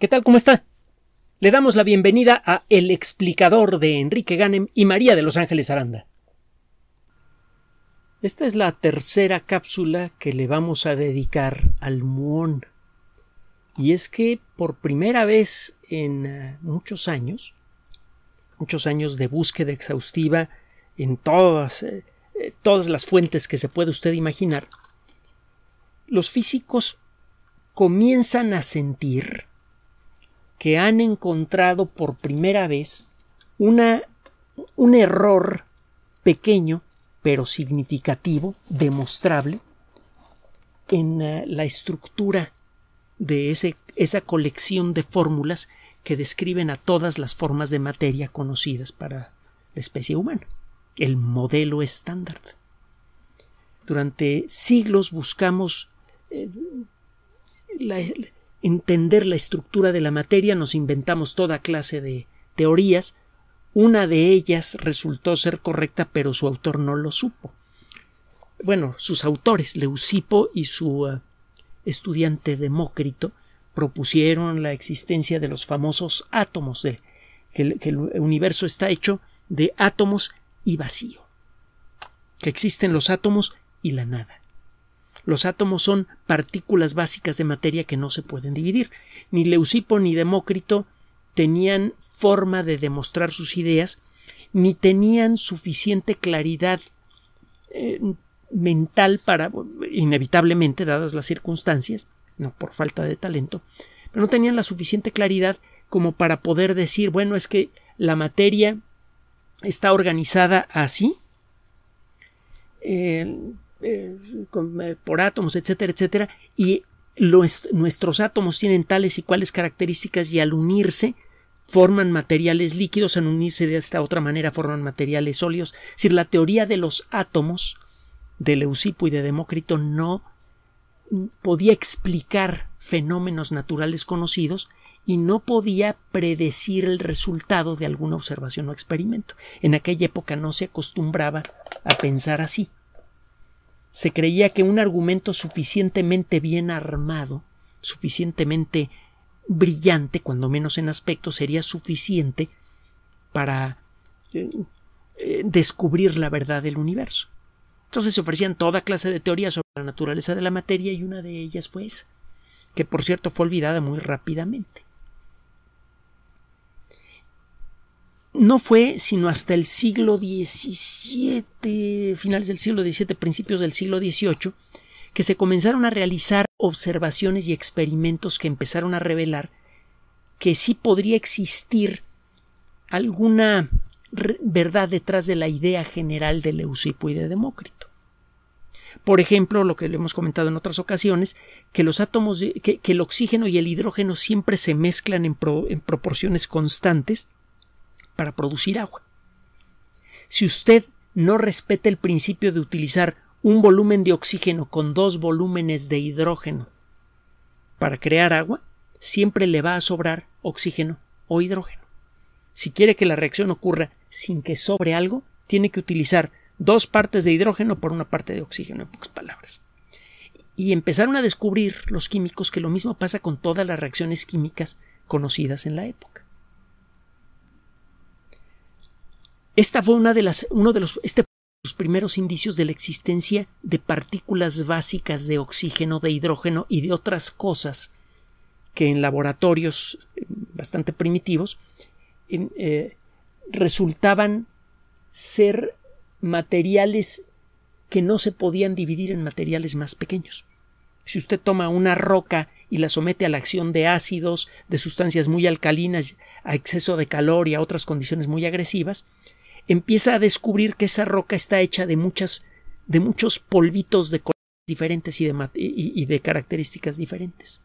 ¿Qué tal? ¿Cómo está? Le damos la bienvenida a El explicador de Enrique Ganem y María de Los Ángeles Aranda. Esta es la tercera cápsula que le vamos a dedicar al muón. Y es que por primera vez en eh, muchos años, muchos años de búsqueda exhaustiva en todas, eh, eh, todas las fuentes que se puede usted imaginar, los físicos comienzan a sentir que han encontrado por primera vez una, un error pequeño, pero significativo, demostrable, en eh, la estructura de ese, esa colección de fórmulas que describen a todas las formas de materia conocidas para la especie humana, el modelo estándar. Durante siglos buscamos eh, entender la estructura de la materia, nos inventamos toda clase de teorías. Una de ellas resultó ser correcta, pero su autor no lo supo. Bueno, sus autores, Leucipo y su eh, estudiante Demócrito, propusieron la existencia de los famosos átomos, que el universo está hecho de átomos y vacío, que existen los átomos y la nada. Los átomos son partículas básicas de materia que no se pueden dividir. Ni Leucipo ni Demócrito tenían forma de demostrar sus ideas, ni tenían suficiente claridad eh, mental para, inevitablemente, dadas las circunstancias, no por falta de talento, pero no tenían la suficiente claridad como para poder decir, bueno, es que la materia está organizada así, eh, eh, eh, por átomos, etcétera, etcétera, y los, nuestros átomos tienen tales y cuales características y al unirse forman materiales líquidos, al unirse de esta otra manera forman materiales sólidos. Es decir, la teoría de los átomos de Leucipo y de Demócrito no podía explicar fenómenos naturales conocidos y no podía predecir el resultado de alguna observación o experimento. En aquella época no se acostumbraba a pensar así se creía que un argumento suficientemente bien armado, suficientemente brillante, cuando menos en aspecto, sería suficiente para eh, eh, descubrir la verdad del universo. Entonces se ofrecían toda clase de teorías sobre la naturaleza de la materia y una de ellas fue esa, que por cierto fue olvidada muy rápidamente. no fue sino hasta el siglo XVII, finales del siglo XVII, principios del siglo XVIII, que se comenzaron a realizar observaciones y experimentos que empezaron a revelar que sí podría existir alguna verdad detrás de la idea general de Leucipo y de Demócrito. Por ejemplo, lo que le hemos comentado en otras ocasiones, que los átomos, que, el oxígeno y el hidrógeno siempre se mezclan en proporciones constantes para producir agua. Si usted no respeta el principio de utilizar un volumen de oxígeno con dos volúmenes de hidrógeno para crear agua, siempre le va a sobrar oxígeno o hidrógeno. Si quiere que la reacción ocurra sin que sobre algo, tiene que utilizar dos partes de hidrógeno por una parte de oxígeno, en pocas palabras. Y empezaron a descubrir los químicos que lo mismo pasa con todas las reacciones químicas conocidas en la época. Esta fue una de las, uno de este, los, primeros indicios de la existencia de partículas básicas de oxígeno, de hidrógeno y de otras cosas que en laboratorios eh, bastante primitivos eh, resultaban ser materiales que no se podían dividir en materiales más pequeños. Si usted toma una roca y la somete a la acción de ácidos, de sustancias muy alcalinas, a exceso de calor y a otras condiciones muy agresivas, empieza a descubrir que esa roca está hecha de muchas de muchos polvitos de colores diferentes y de, y de características diferentes.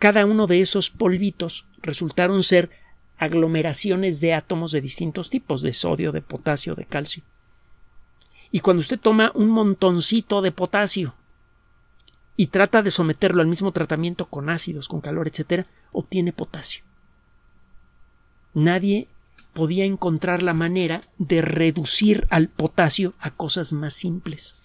Cada uno de esos polvitos resultaron ser aglomeraciones de átomos de distintos tipos, de sodio, de potasio, de calcio. Y cuando usted toma un montoncito de potasio y trata de someterlo al mismo tratamiento con ácidos, con calor, etc., obtiene potasio. Nadie podía encontrar la manera de reducir al potasio a cosas más simples.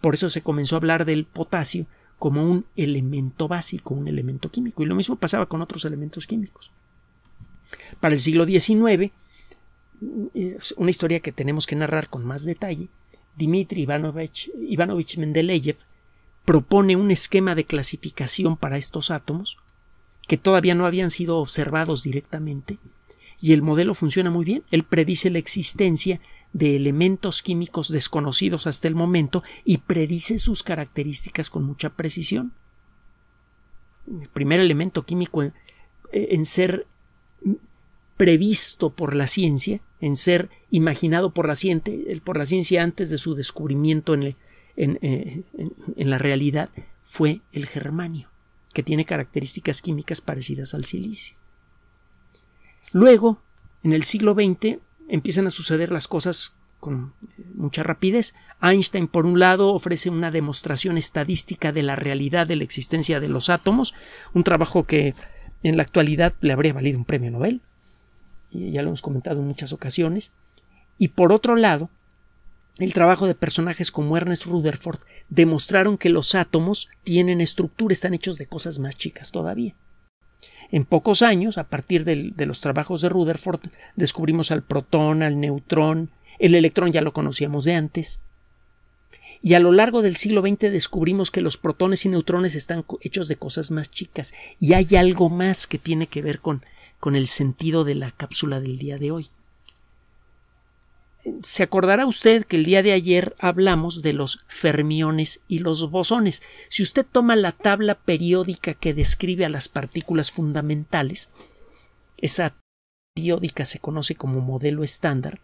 Por eso se comenzó a hablar del potasio como un elemento básico, un elemento químico, y lo mismo pasaba con otros elementos químicos. Para el siglo XIX, una historia que tenemos que narrar con más detalle, Dmitry Ivanovich, Ivanovich Mendeleev propone un esquema de clasificación para estos átomos que todavía no habían sido observados directamente y el modelo funciona muy bien. Él predice la existencia de elementos químicos desconocidos hasta el momento y predice sus características con mucha precisión. El primer elemento químico en, ser previsto por la ciencia, en ser imaginado por la, ciencia, por la ciencia antes de su descubrimiento eh, en, la realidad, fue el germanio, que tiene características químicas parecidas al silicio. Luego, en el siglo XX, empiezan a suceder las cosas con eh, mucha rapidez. Einstein, por un lado, ofrece una demostración estadística de la realidad de la existencia de los átomos, un trabajo que en la actualidad le habría valido un premio Nobel, y ya lo hemos comentado en muchas ocasiones. Y por otro lado, el trabajo de personajes como Ernest Rutherford demostraron que los átomos tienen estructura, están hechos de cosas más chicas todavía. En pocos años, a partir de los trabajos de Rutherford, descubrimos al protón, al neutrón, el electrón ya lo conocíamos de antes. Y a lo largo del siglo XX descubrimos que los protones y neutrones están hechos de cosas más chicas. Y hay algo más que tiene que ver con, con el sentido de la cápsula del día de hoy se acordará usted que el día de ayer hablamos de los fermiones y los bosones. Si usted toma la tabla periódica que describe a las partículas fundamentales, esa periódica se conoce como modelo estándar,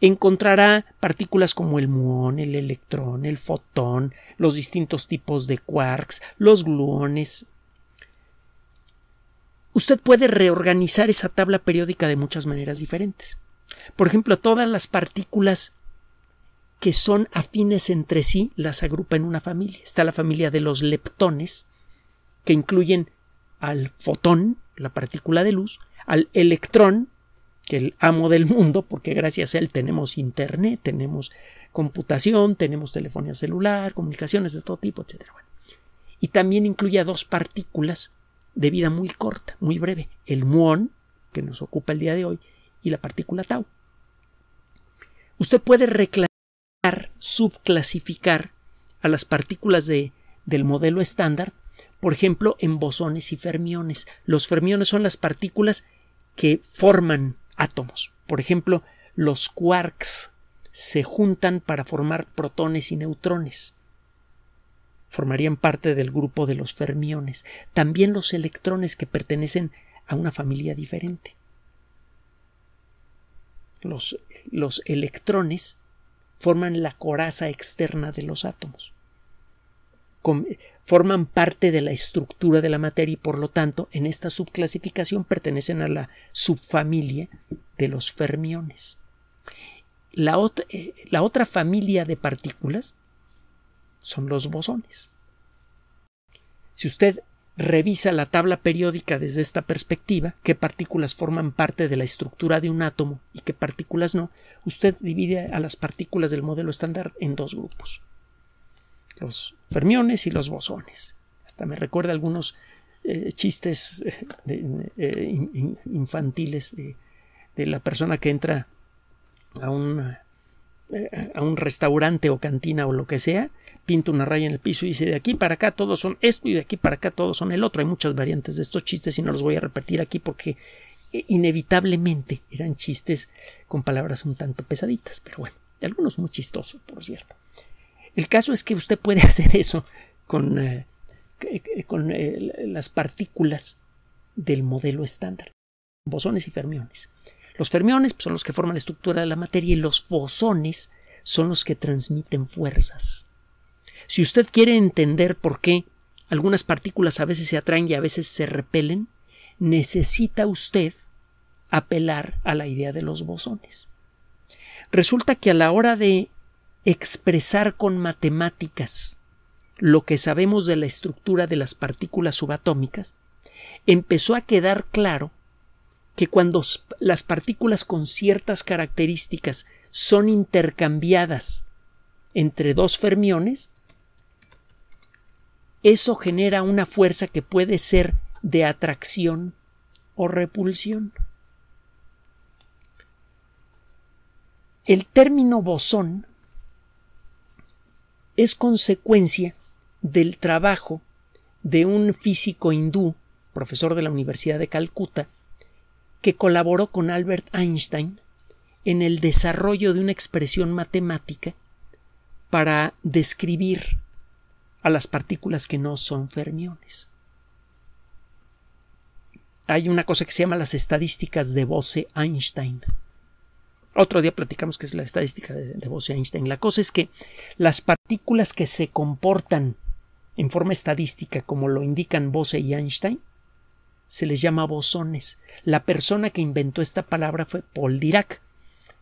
encontrará partículas como el muón, el electrón, el fotón, los distintos tipos de quarks, los gluones. Usted puede reorganizar esa tabla periódica de muchas maneras diferentes. Por ejemplo, todas las partículas que son afines entre sí las agrupa en una familia. Está la familia de los leptones, que incluyen al fotón, la partícula de luz, al electrón, que el amo del mundo, porque gracias a él tenemos internet, tenemos computación, tenemos telefonía celular, comunicaciones de todo tipo, etc. y también incluye a dos partículas de vida muy corta, muy breve, el muón, que nos ocupa el día de hoy, y la partícula tau. Usted puede reclasificar, subclasificar a las partículas de, del modelo estándar, por ejemplo, en bosones y fermiones. Los fermiones son las partículas que forman átomos. Por ejemplo, los quarks se juntan para formar protones y neutrones. Formarían parte del grupo de los fermiones. También los electrones que pertenecen a una familia diferente los, electrones forman la coraza externa de los átomos. forman parte de la estructura de la materia y por lo tanto en esta subclasificación pertenecen a la subfamilia de los fermiones. La, eh, la otra familia de partículas son los bosones. Si usted Revisa la tabla periódica desde esta perspectiva, qué partículas forman parte de la estructura de un átomo y qué partículas no. Usted divide a las partículas del modelo estándar en dos grupos, los fermiones y los bosones. Hasta me recuerda algunos eh, chistes eh, eh, infantiles de la persona que entra a un a un restaurante o cantina o lo que sea, pinta una raya en el piso y dice de aquí para acá todos son esto y de aquí para acá todos son el otro. Hay muchas variantes de estos chistes y no los voy a repetir aquí porque eh, inevitablemente eran chistes con palabras un tanto pesaditas, pero bueno, algunos muy chistosos, por cierto. El caso es que usted puede hacer eso con, eh, eh, con las partículas del modelo estándar, bosones y fermiones. Los fermiones pues, son los que forman la estructura de la materia y los bosones son los que transmiten fuerzas. Si usted quiere entender por qué algunas partículas a veces se atraen y a veces se repelen, necesita usted apelar a la idea de los bosones. Resulta que a la hora de expresar con matemáticas lo que sabemos de la estructura de las partículas subatómicas, empezó a quedar claro que cuando las partículas con ciertas características son intercambiadas entre dos fermiones, eso genera una fuerza que puede ser de atracción o repulsión. El término bosón es consecuencia del trabajo de un físico hindú, profesor de la Universidad de Calcuta, que colaboró con Albert Einstein en el desarrollo de una expresión matemática para describir a las partículas que no son fermiones. Hay una cosa que se llama las estadísticas de Bose-Einstein. Otro día platicamos qué es la estadística de, Bose-Einstein. La cosa es que las partículas que se comportan en forma estadística, como lo indican Bose y Einstein, se les llama bosones. La persona que inventó esta palabra fue Paul Dirac,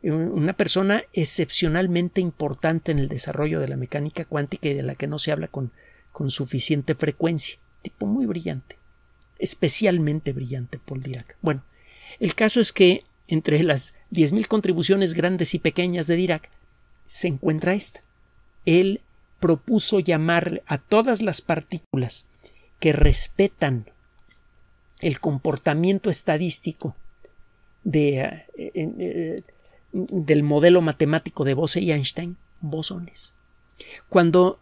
una persona excepcionalmente importante en el desarrollo de la mecánica cuántica y de la que no se habla con, con suficiente frecuencia. Tipo muy brillante, especialmente brillante Paul Dirac. Bueno, el caso es que entre las 10.000 contribuciones grandes y pequeñas de Dirac se encuentra esta. Él propuso llamar a todas las partículas que respetan el comportamiento estadístico de, eh, eh, del modelo matemático de Bose y Einstein, bosones. Cuando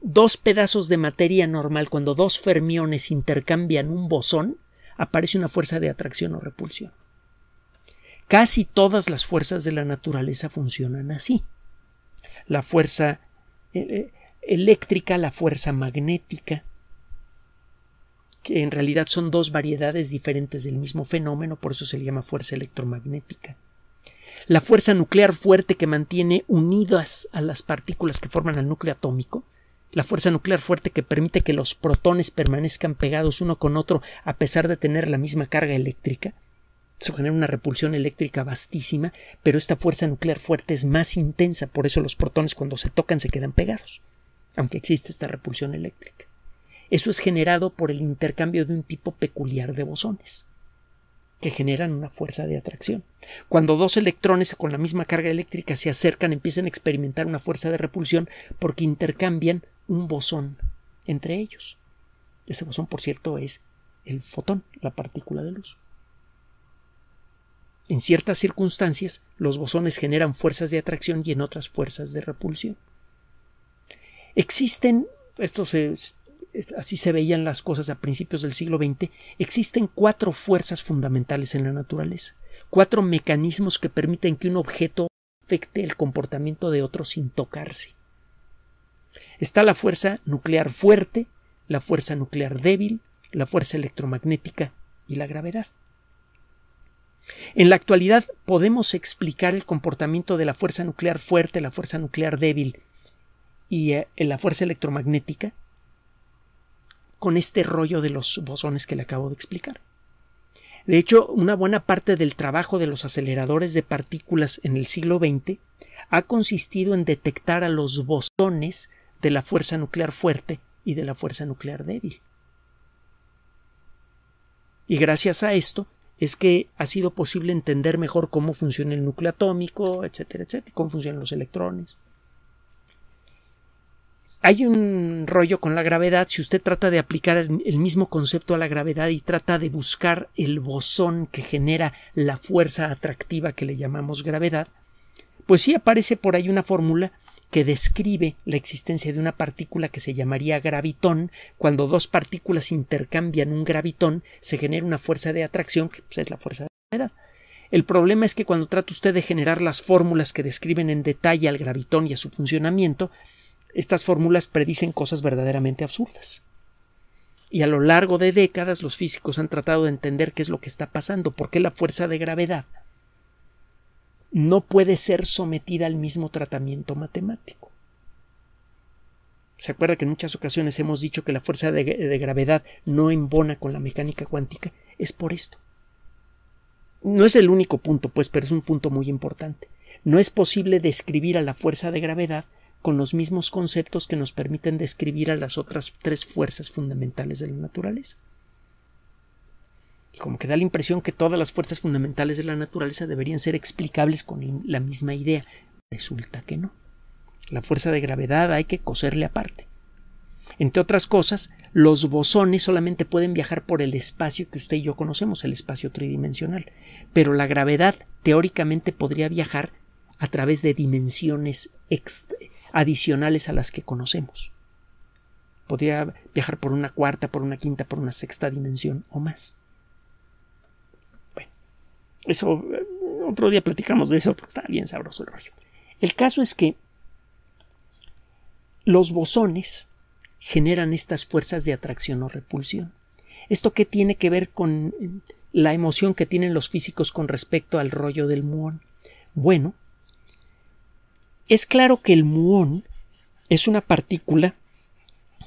dos pedazos de materia normal, cuando dos fermiones intercambian un bosón, aparece una fuerza de atracción o repulsión. Casi todas las fuerzas de la naturaleza funcionan así. La fuerza eh, eléctrica, la fuerza magnética, que en realidad son dos variedades diferentes del mismo fenómeno, por eso se le llama fuerza electromagnética. La fuerza nuclear fuerte que mantiene unidas a las partículas que forman el núcleo atómico, la fuerza nuclear fuerte que permite que los protones permanezcan pegados uno con otro a pesar de tener la misma carga eléctrica, eso genera una repulsión eléctrica vastísima, pero esta fuerza nuclear fuerte es más intensa, por eso los protones cuando se tocan se quedan pegados, aunque existe esta repulsión eléctrica. Eso es generado por el intercambio de un tipo peculiar de bosones, que generan una fuerza de atracción. Cuando dos electrones con la misma carga eléctrica se acercan, empiezan a experimentar una fuerza de repulsión porque intercambian un bosón entre ellos. Ese bosón, por cierto, es el fotón, la partícula de luz. En ciertas circunstancias, los bosones generan fuerzas de atracción y en otras fuerzas de repulsión. Existen, estos... se, así se veían las cosas a principios del siglo XX, existen cuatro fuerzas fundamentales en la naturaleza, cuatro mecanismos que permiten que un objeto afecte el comportamiento de otro sin tocarse. Está la fuerza nuclear fuerte, la fuerza nuclear débil, la fuerza electromagnética y la gravedad. En la actualidad podemos explicar el comportamiento de la fuerza nuclear fuerte, la fuerza nuclear débil y eh, la fuerza electromagnética con este rollo de los bosones que le acabo de explicar. De hecho, una buena parte del trabajo de los aceleradores de partículas en el siglo XX ha consistido en detectar a los bosones de la fuerza nuclear fuerte y de la fuerza nuclear débil. Y gracias a esto es que ha sido posible entender mejor cómo funciona el núcleo atómico, etcétera, etcétera, cómo funcionan los electrones, hay un rollo con la gravedad. Si usted trata de aplicar el, mismo concepto a la gravedad y trata de buscar el bosón que genera la fuerza atractiva que le llamamos gravedad, pues sí aparece por ahí una fórmula que describe la existencia de una partícula que se llamaría gravitón. Cuando dos partículas intercambian un gravitón, se genera una fuerza de atracción, que pues, es la fuerza de gravedad. El problema es que cuando trata usted de generar las fórmulas que describen en detalle al gravitón y a su funcionamiento, estas fórmulas predicen cosas verdaderamente absurdas. Y a lo largo de décadas los físicos han tratado de entender qué es lo que está pasando, por qué la fuerza de gravedad no puede ser sometida al mismo tratamiento matemático. ¿Se acuerda que en muchas ocasiones hemos dicho que la fuerza de, gravedad no embona con la mecánica cuántica? Es por esto. No es el único punto, pues, pero es un punto muy importante. No es posible describir a la fuerza de gravedad con los mismos conceptos que nos permiten describir a las otras tres fuerzas fundamentales de la naturaleza. Y como que da la impresión que todas las fuerzas fundamentales de la naturaleza deberían ser explicables con la misma idea. Resulta que no. La fuerza de gravedad hay que coserle aparte. Entre otras cosas, los bosones solamente pueden viajar por el espacio que usted y yo conocemos, el espacio tridimensional, pero la gravedad teóricamente podría viajar a través de dimensiones externas adicionales a las que conocemos. Podría viajar por una cuarta, por una quinta, por una sexta dimensión o más. Bueno, eso eh, otro día platicamos de eso porque está bien sabroso el rollo. El caso es que los bosones generan estas fuerzas de atracción o repulsión. ¿Esto qué tiene que ver con la emoción que tienen los físicos con respecto al rollo del muón? Bueno, es claro que el muón es una partícula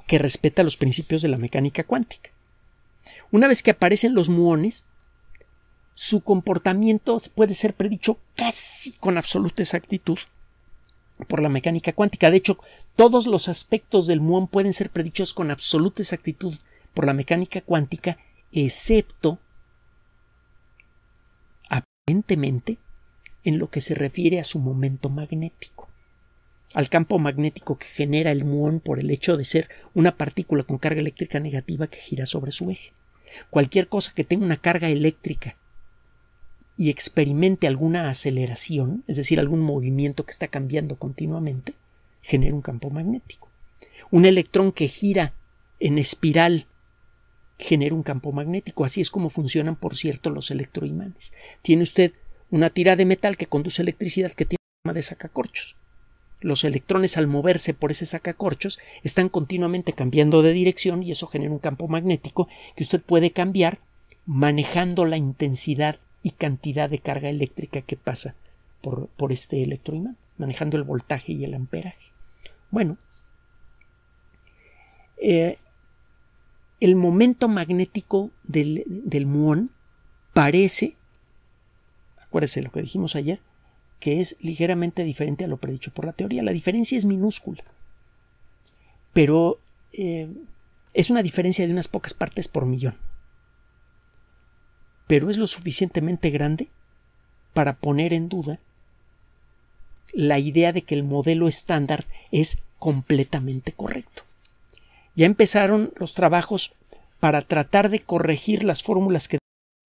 que respeta los principios de la mecánica cuántica. Una vez que aparecen los muones, su comportamiento puede ser predicho casi con absoluta exactitud por la mecánica cuántica. De hecho, todos los aspectos del muón pueden ser predichos con absoluta exactitud por la mecánica cuántica, excepto, aparentemente, en lo que se refiere a su momento magnético al campo magnético que genera el muón por el hecho de ser una partícula con carga eléctrica negativa que gira sobre su eje. Cualquier cosa que tenga una carga eléctrica y experimente alguna aceleración, es decir, algún movimiento que está cambiando continuamente, genera un campo magnético. Un electrón que gira en espiral genera un campo magnético. Así es como funcionan, por cierto, los electroimanes. Tiene usted una tira de metal que conduce electricidad que tiene forma de sacacorchos los electrones al moverse por ese sacacorchos están continuamente cambiando de dirección y eso genera un campo magnético que usted puede cambiar manejando la intensidad y cantidad de carga eléctrica que pasa por, este electroimán, manejando el voltaje y el amperaje. Bueno, eh, el momento magnético del, del muón parece, acuérdese lo que dijimos ayer, que es ligeramente diferente a lo predicho por la teoría. La diferencia es minúscula, pero eh, es una diferencia de unas pocas partes por millón. Pero es lo suficientemente grande para poner en duda la idea de que el modelo estándar es completamente correcto. Ya empezaron los trabajos para tratar de corregir las fórmulas que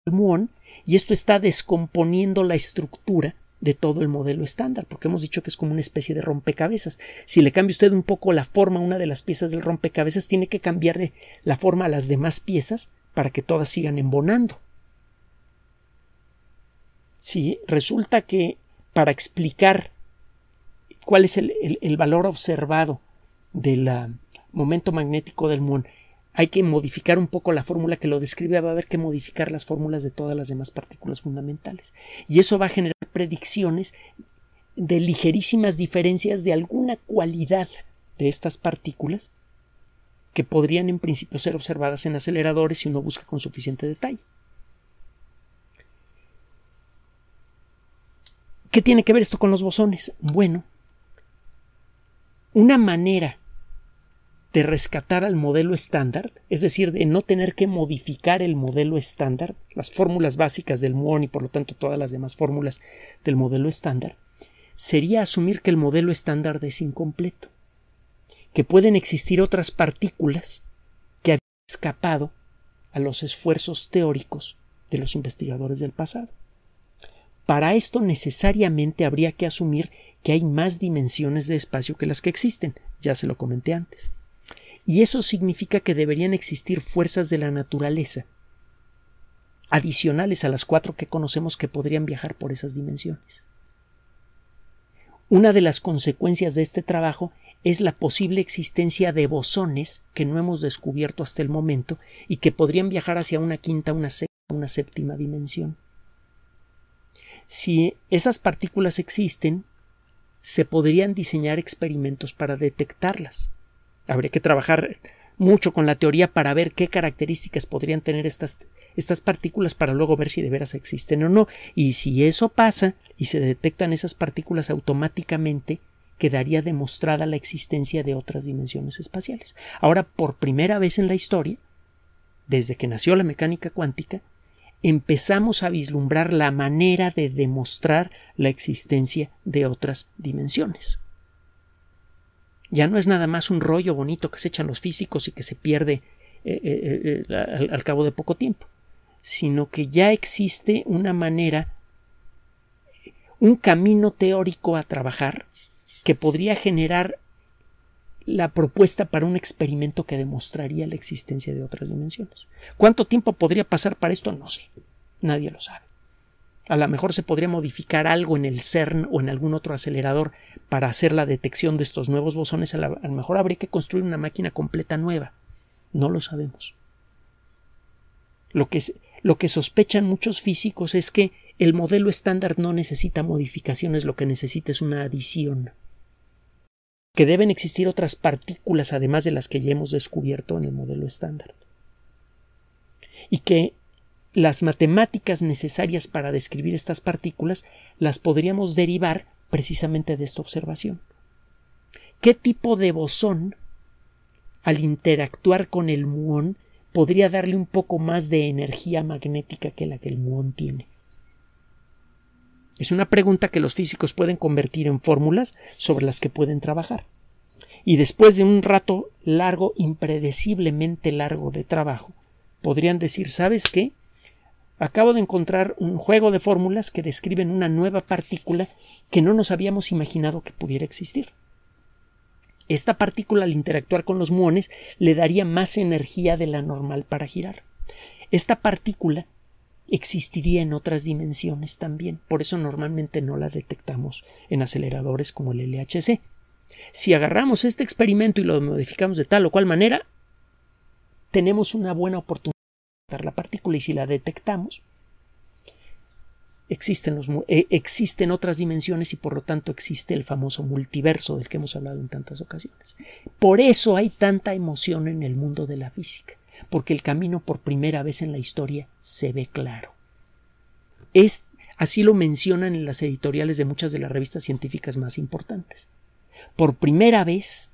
el muón y esto está descomponiendo la estructura de todo el modelo estándar, porque hemos dicho que es como una especie de rompecabezas. Si le cambia usted un poco la forma a una de las piezas del rompecabezas, tiene que cambiarle la forma a las demás piezas para que todas sigan embonando. Si resulta que para explicar cuál es el, valor observado del momento magnético del Moon hay que modificar un poco la fórmula que lo describe, va a haber que modificar las fórmulas de todas las demás partículas fundamentales. Y eso va a generar predicciones de ligerísimas diferencias de alguna cualidad de estas partículas que podrían en principio ser observadas en aceleradores si uno busca con suficiente detalle. ¿Qué tiene que ver esto con los bosones? Bueno, una manera de rescatar al modelo estándar, es decir, de no tener que modificar el modelo estándar, las fórmulas básicas del MUON y por lo tanto todas las demás fórmulas del modelo estándar, sería asumir que el modelo estándar es incompleto, que pueden existir otras partículas que habían escapado a los esfuerzos teóricos de los investigadores del pasado. Para esto necesariamente habría que asumir que hay más dimensiones de espacio que las que existen, ya se lo comenté antes y eso significa que deberían existir fuerzas de la naturaleza adicionales a las cuatro que conocemos que podrían viajar por esas dimensiones. Una de las consecuencias de este trabajo es la posible existencia de bosones que no hemos descubierto hasta el momento y que podrían viajar hacia una quinta, una sexta, una séptima dimensión. Si esas partículas existen, se podrían diseñar experimentos para detectarlas habría que trabajar mucho con la teoría para ver qué características podrían tener estas, estas partículas para luego ver si de veras existen o no. Y si eso pasa y se detectan esas partículas automáticamente, quedaría demostrada la existencia de otras dimensiones espaciales. Ahora, por primera vez en la historia, desde que nació la mecánica cuántica, empezamos a vislumbrar la manera de demostrar la existencia de otras dimensiones. Ya no es nada más un rollo bonito que se echan los físicos y que se pierde eh, eh, eh, al cabo de poco tiempo, sino que ya existe una manera, un camino teórico a trabajar que podría generar la propuesta para un experimento que demostraría la existencia de otras dimensiones. ¿Cuánto tiempo podría pasar para esto? No sé. Nadie lo sabe. A lo mejor se podría modificar algo en el CERN o en algún otro acelerador para hacer la detección de estos nuevos bosones. A, lo mejor habría que construir una máquina completa nueva. No lo sabemos. Lo que, lo que sospechan muchos físicos es que el modelo estándar no necesita modificaciones, lo que necesita es una adición. Que deben existir otras partículas además de las que ya hemos descubierto en el modelo estándar. Y que las matemáticas necesarias para describir estas partículas las podríamos derivar precisamente de esta observación. ¿Qué tipo de bosón, al interactuar con el muón, podría darle un poco más de energía magnética que la que el muón tiene? Es una pregunta que los físicos pueden convertir en fórmulas sobre las que pueden trabajar. Y después de un rato largo, impredeciblemente largo de trabajo, podrían decir, ¿sabes qué? Acabo de encontrar un juego de fórmulas que describen una nueva partícula que no nos habíamos imaginado que pudiera existir. Esta partícula al interactuar con los muones le daría más energía de la normal para girar. Esta partícula existiría en otras dimensiones también, por eso normalmente no la detectamos en aceleradores como el LHC. Si agarramos este experimento y lo modificamos de tal o cual manera, tenemos una buena oportunidad la partícula y si la detectamos, eh, existen, otras dimensiones y por lo tanto existe el famoso multiverso del que hemos hablado en tantas ocasiones. Por eso hay tanta emoción en el mundo de la física, porque el camino por primera vez en la historia se ve claro. Es, así lo mencionan en las editoriales de muchas de las revistas científicas más importantes. Por primera vez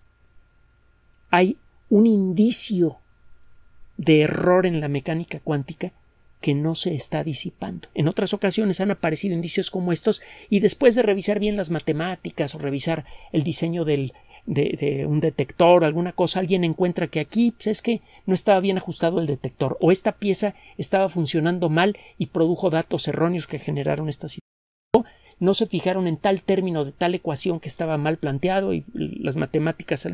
hay un indicio de error en la mecánica cuántica que no se está disipando. En otras ocasiones han aparecido indicios como estos y después de revisar bien las matemáticas o revisar el diseño del, de, un detector, o alguna cosa, alguien encuentra que aquí pues, es que no estaba bien ajustado el detector o esta pieza estaba funcionando mal y produjo datos erróneos que generaron esta situación no se fijaron en tal término de tal ecuación que estaba mal planteado y las matemáticas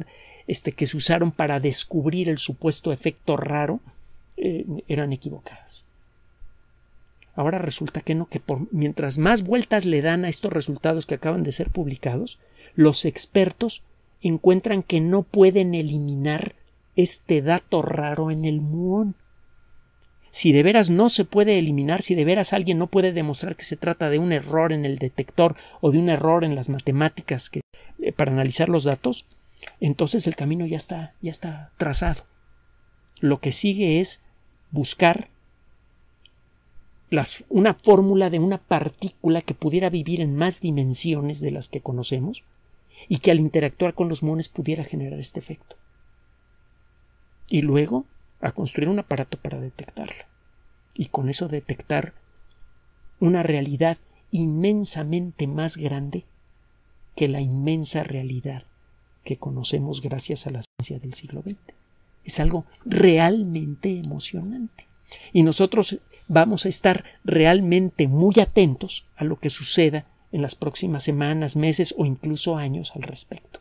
este, que se usaron para descubrir el supuesto efecto raro eh, eran equivocadas. Ahora resulta que no, que por, mientras más vueltas le dan a estos resultados que acaban de ser publicados, los expertos encuentran que no pueden eliminar este dato raro en el muón si de veras no se puede eliminar, si de veras alguien no puede demostrar que se trata de un error en el detector o de un error en las matemáticas que, eh, para analizar los datos, entonces el camino ya está, ya está trazado. Lo que sigue es buscar las, una fórmula de una partícula que pudiera vivir en más dimensiones de las que conocemos y que al interactuar con los mones pudiera generar este efecto. Y luego a construir un aparato para detectarla. Y con eso detectar una realidad inmensamente más grande que la inmensa realidad que conocemos gracias a la ciencia del siglo XX. Es algo realmente emocionante. Y nosotros vamos a estar realmente muy atentos a lo que suceda en las próximas semanas, meses o incluso años al respecto.